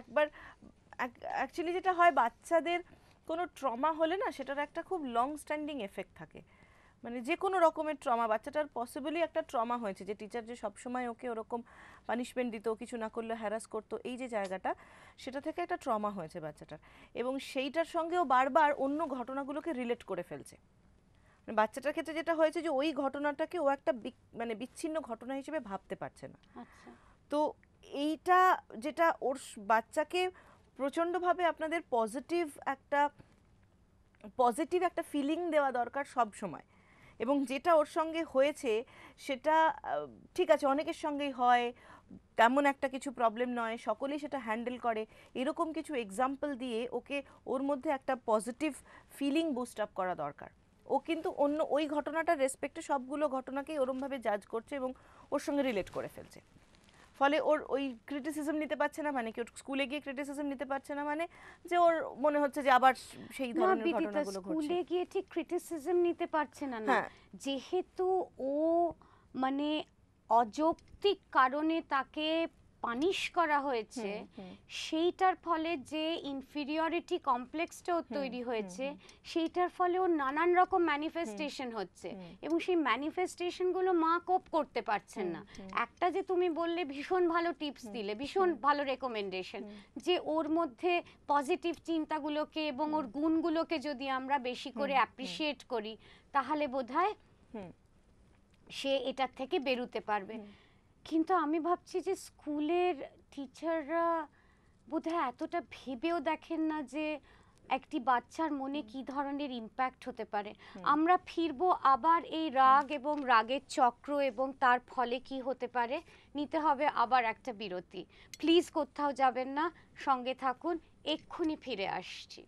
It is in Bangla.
একবার অ্যাকচুয়ালি যেটা হয় বাচ্চাদের কোনো ট্রমা হলে না সেটার একটা খুব লং স্ট্যান্ডিং এফেক্ট থাকে মানে যে কোনো রকমের ট্রমা বাচ্চাটার পসিবলি একটা ট্রমা হয়েছে যে টিচার যে সবসময় ওকে ওরকম পানিশমেন্ট দিত কিছু না করলে হ্যারাস করতো এই যে জায়গাটা সেটা থেকে একটা ট্রমা হয়েছে বাচ্চাটার এবং সেইটার সঙ্গেও বারবার অন্য ঘটনাগুলোকে রিলেট করে ফেলছে মানে বাচ্চাটার ক্ষেত্রে যেটা হয়েছে যে ওই ঘটনাটাকে ও একটা মানে বিচ্ছিন্ন ঘটনা হিসেবে ভাবতে পারছে না আচ্ছা। তো এইটা যেটা ওর বাচ্চাকে প্রচণ্ডভাবে আপনাদের পজিটিভ একটা পজিটিভ একটা ফিলিং দেওয়া দরকার সব সময় এবং যেটা ওর সঙ্গে হয়েছে সেটা ঠিক আছে অনেকের সঙ্গেই হয় তেমন একটা কিছু প্রবলেম নয় সকলেই সেটা হ্যান্ডেল করে এরকম কিছু এক্সাম্পল দিয়ে ওকে ওর মধ্যে একটা পজিটিভ ফিলিং বুস্ট আপ করা দরকার ও কিন্তু অন্য ওই ঘটনাটার রেসপেক্টে সবগুলো ঘটনাকেই ওরমভাবে জাজ করছে এবং ওর সঙ্গে রিলেট করে ফেলছে ফলে ওর ওই ক্রিটিসিজম নিতে পারছে না মানে কি ওর স্কুলে গিয়ে ক্রিটিসিজম নিতে পারছে না মানে যে ওর মনে হচ্ছে যে আবার সেই ধরনের ঘটনাগুলো ঘটছে স্কুলে গিয়ে ঠিক ক্রিটিসিজম নিতে পারছে না না হ্যাঁ। যেহেতু ও মানে অযৌক্তিক কারণে তাকে পানিশ করা হয়েছে সেইটার ফলে যে ইনফিরিয়রিটি কমপ্লেক্সটাও তৈরি হয়েছে সেইটার ফলে ওর নানান রকম ম্যানিফেস্টেশন হচ্ছে এবং সেই ম্যানিফেস্টেশনগুলো মা কোপ করতে পারছেন না একটা যে তুমি বললে ভীষণ ভালো টিপস দিলে ভীষণ ভালো রেকমেন্ডেশন যে ওর মধ্যে পজিটিভ চিন্তাগুলোকে এবং ওর গুণগুলোকে যদি আমরা বেশি করে অ্যাপ্রিসিয়েট করি তাহলে বোধ হয় সে এটার থেকে বেরোতে পারবে কিন্তু আমি ভাবছি যে স্কুলের টিচাররা বোধহয় এতটা ভেবেও দেখেন না যে একটি বাচ্চার মনে কি ধরনের ইম্প্যাক্ট হতে পারে আমরা ফিরব আবার এই রাগ এবং রাগের চক্র এবং তার ফলে কি হতে পারে নিতে হবে আবার একটা বিরতি প্লিজ কোথাও যাবেন না সঙ্গে থাকুন এক্ষুনি ফিরে আসছি